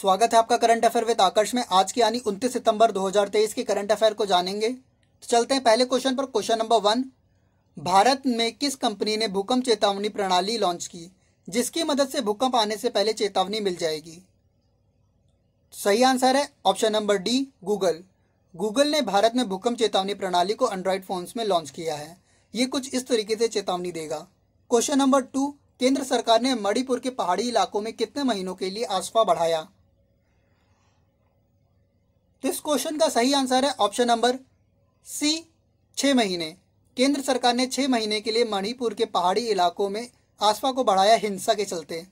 स्वागत है आपका करंट अफेयर विद आकर्ष में आज की यानी 29 सितंबर 2023 के करंट अफेयर को जानेंगे तो चलते हैं पहले क्वेश्चन पर क्वेश्चन नंबर वन भारत में किस कंपनी ने भूकंप चेतावनी प्रणाली लॉन्च की जिसकी मदद से भूकंप आने से पहले चेतावनी मिल जाएगी तो सही आंसर है option number D Google Google ने भारत में भूकंप चेतावनी प्रणाली को एंड्रॉयड फोन्स में लॉन्च किया है ये कुछ इस तरीके से चेतावनी देगा क्वेश्चन नंबर टू केंद्र सरकार ने मणिपुर के पहाड़ी इलाकों में कितने महीनों के लिए आसफा बढ़ाया तो इस क्वेश्चन का सही आंसर है ऑप्शन नंबर सी छः महीने केंद्र सरकार ने छः महीने के लिए मणिपुर के पहाड़ी इलाकों में आसपा को बढ़ाया हिंसा के चलते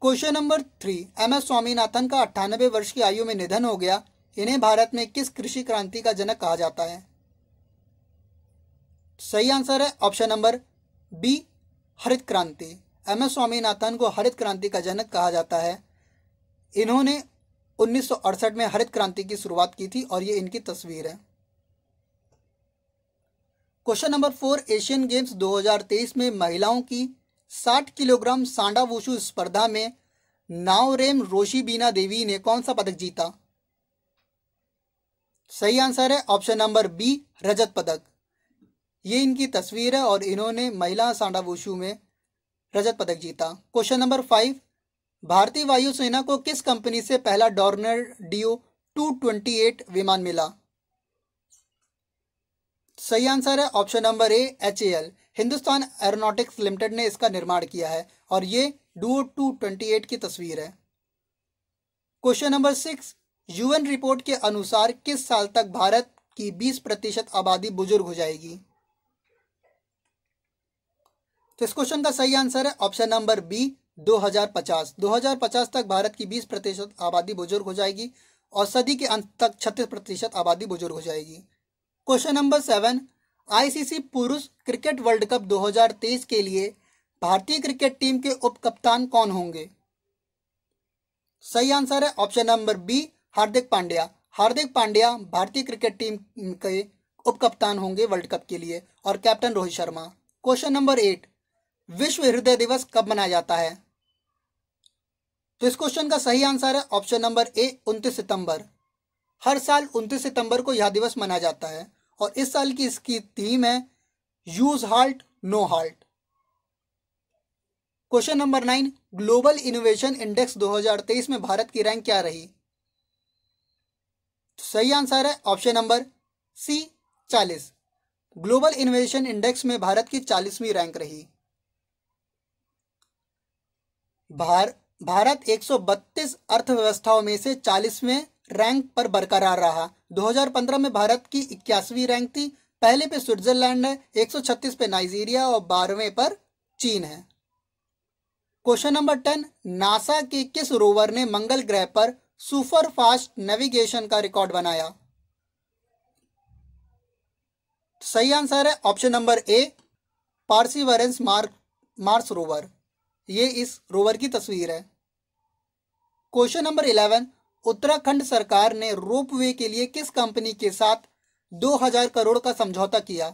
question number three M S Swaminathan का अट्ठानबे वर्ष की आयु में निधन हो गया इन्हें भारत में किस कृषि क्रांति का जनक कहा जाता है सही आंसर है ऑप्शन नंबर बी हरित क्रांति एम एस स्वामीनाथन को हरित क्रांति का जनक कहा जाता है इन्होंने उन्नीस में हरित क्रांति की शुरुआत की थी और ये इनकी तस्वीर है question number four Asian games 2023 में महिलाओं की 60 किलोग्राम सांडा वोशु स्पर्धा में नावरेम रोशीबीना देवी ने कौन सा पदक जीता सही आंसर है ऑप्शन नंबर बी रजत पदक ये इनकी तस्वीर है और इन्होंने महिला सांडा वोशु में रजत पदक जीता क्वेश्चन नंबर फाइव भारतीय वायुसेना को किस कंपनी से पहला Dornier Do two twenty eight विमान मिला सही आंसर है option number A H L Hindustan aeronautics limited ने इसका निर्माण किया है और ये डूओ टू ट्वेंटी एट की तस्वीर है question number six UN report के अनुसार किस साल तक भारत की बीस प्रतिशत आबादी बुजुर्ग हो जाएगी तो इस क्वेश्चन का सही आंसर है ऑप्शन नंबर बी 2050 2050 तक भारत की 20 प्रतिशत आबादी बुजुर्ग हो जाएगी और सदी के अंत तक 36 प्रतिशत आबादी बुजुर्ग हो जाएगी क्वेश्चन नंबर सेवन आईसीसी पुरुष क्रिकेट वर्ल्ड कप 2023 के लिए भारतीय क्रिकेट टीम के उप कप्तान कौन होंगे सही आंसर है option number B Hardik Pandya Hardik Pandya भारतीय क्रिकेट टीम के उप कप्तान होंगे वर्ल्ड कप के लिए और captain Rohit Sharma question number eight विश्व हृदय दिवस कब मनाया जाता है तो इस क्वेश्चन का सही आंसर है ऑप्शन नंबर ए उनतीस सितंबर हर साल उन्तीस सितंबर को यह दिवस मनाया जाता है और इस साल की इसकी थीम है use heart know heart question number nine global innovation index 2023 में भारत की रैंक क्या रही तो सही आंसर है ऑप्शन नंबर सी चालीस ग्लोबल इनोवेशन इंडेक्स में भारत की चालीसवीं रैंक रही भारत भारत 132 अर्थव्यवस्थाओं में से 40वें रैंक पर बरकरार रहा 2015 में भारत की इक्यासवीं रैंक थी पहले पे स्विट्जरलैंड है 136 पे नाइजीरिया और बारहवें पर चीन है क्वेश्चन नंबर टेन नासा के किस रोवर ने मंगल ग्रह पर सुपर फास्ट नेविगेशन का रिकॉर्ड बनाया सही आंसर है option number A perseverance mark mars rover ये इस रोवर की तस्वीर है क्वेश्चन नंबर इलेवन उत्तराखंड सरकार ने रोपवे के लिए किस कंपनी के साथ 2000 करोड़ का समझौता किया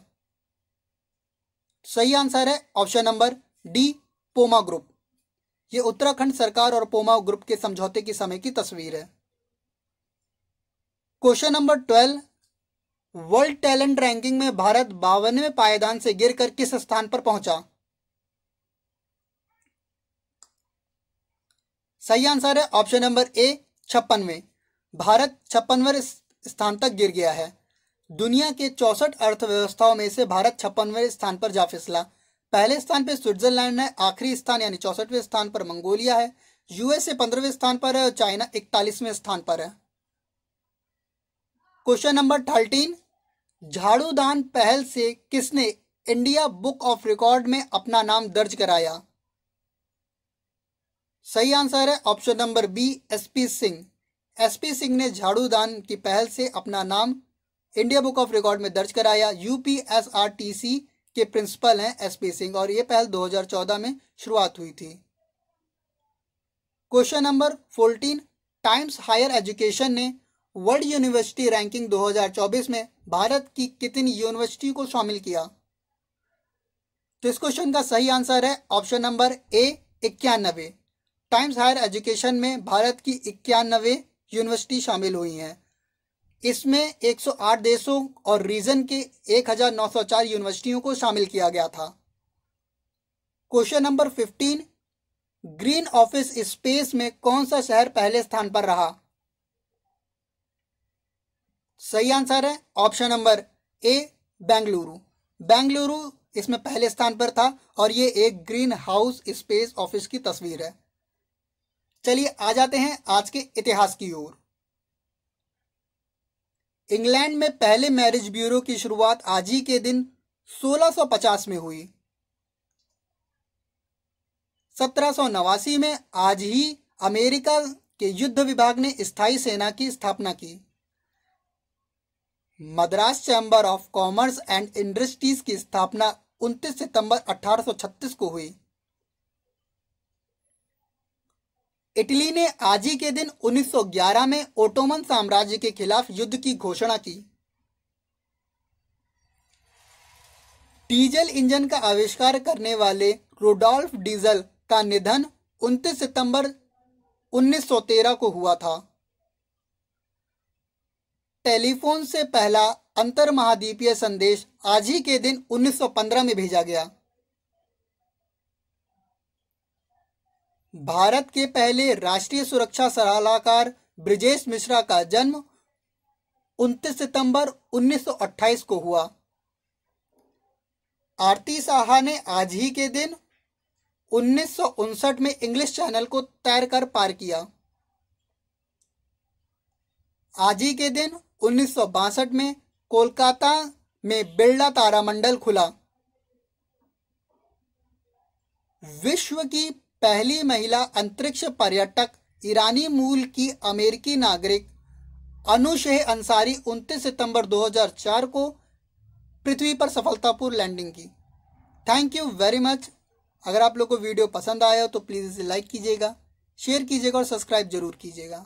सही आंसर है option number D Poma group ये उत्तराखंड सरकार और पोमा ग्रुप के समझौते के समय की तस्वीर है question number twelve world talent ranking में भारत बावनवे पायदान से गिरकर किस स्थान पर पहुंचा सही आंसर है ऑप्शन नंबर ए छप्पनवे भारत छप्पनवे स्थान तक गिर गया है दुनिया के चौसठ अर्थव्यवस्थाओं में से भारत छप्पनवे स्थान पर जा फिसला पहले स्थान पर स्विट्जरलैंड है आखिरी स्थान यानी चौसठवें स्थान पर मंगोलिया है यूएसए पंद्रहवें स्थान पर है और चाइना इकतालीसवें स्थान पर है क्वेश्चन नंबर थर्टीन झाड़ूदान पहल से किसने इंडिया बुक ऑफ रिकॉर्ड में अपना नाम दर्ज कराया सही आंसर है option number B SP Singh SP Singh ने झाड़ूदान की पहल से अपना नाम इंडिया बुक ऑफ रिकॉर्ड में दर्ज कराया यूपीएसआरटीसी के प्रिंसिपल हैं एसपी सिंह और यह पहल 2014 में शुरुआत हुई थी question number 14 Times higher education ने वर्ल्ड यूनिवर्सिटी रैंकिंग 2024 में भारत की कितनी यूनिवर्सिटी को शामिल किया तो इस क्वेश्चन का सही आंसर है ऑप्शन नंबर ए इक्यानबे टाइम्स हायर एजुकेशन में भारत की इक्यानवे यूनिवर्सिटी शामिल हुई हैं इसमें 108 देशों और रीजन के 1904 यूनिवर्सिटियों को शामिल किया गया था question number 15 green office space में कौन सा शहर पहले स्थान पर रहा सही आंसर है option number A Bengaluru Bengaluru इसमें पहले स्थान पर था और ये एक ग्रीन हाउस स्पेस ऑफिस की तस्वीर है चलिए आ जाते हैं आज के इतिहास की ओर इंग्लैंड में पहले मैरिज ब्यूरो की शुरुआत आज ही के दिन 1650 में हुई सत्रह में आज ही अमेरिका के युद्ध विभाग ने स्थायी सेना की स्थापना की Madras chamber of commerce and industries की स्थापना 29 सितंबर 1836 को हुई इटली ने आज ही के दिन 1911 में ओटोमन साम्राज्य के खिलाफ युद्ध की घोषणा की डीजल इंजन का आविष्कार करने वाले रोडोल्फ डीजल का निधन 29 सितंबर 1913 को हुआ था टेलीफोन से पहला अंतर महाद्वीपीय संदेश आज ही के दिन 1915 में भेजा गया भारत के पहले राष्ट्रीय सुरक्षा सलाहकार ब्रिजेश मिश्रा का जन्म 29 सितंबर 1928 को हुआ आरती साहा ने आज ही के दिन उन्नीस में इंग्लिश चैनल को तैरकर पार किया आज ही के दिन उन्नीस में कोलकाता में बिरला तारामंडल खुला विश्व की पहली महिला अंतरिक्ष पर्यटक ईरानी मूल की अमेरिकी नागरिक अनुशेह अंसारी 29 सितंबर 2004 को पृथ्वी पर सफलतापूर्व लैंडिंग की थैंक यू वेरी मच अगर आप लोग को वीडियो पसंद आया हो तो प्लीज़ इसे लाइक कीजिएगा शेयर कीजिएगा और सब्सक्राइब जरूर कीजिएगा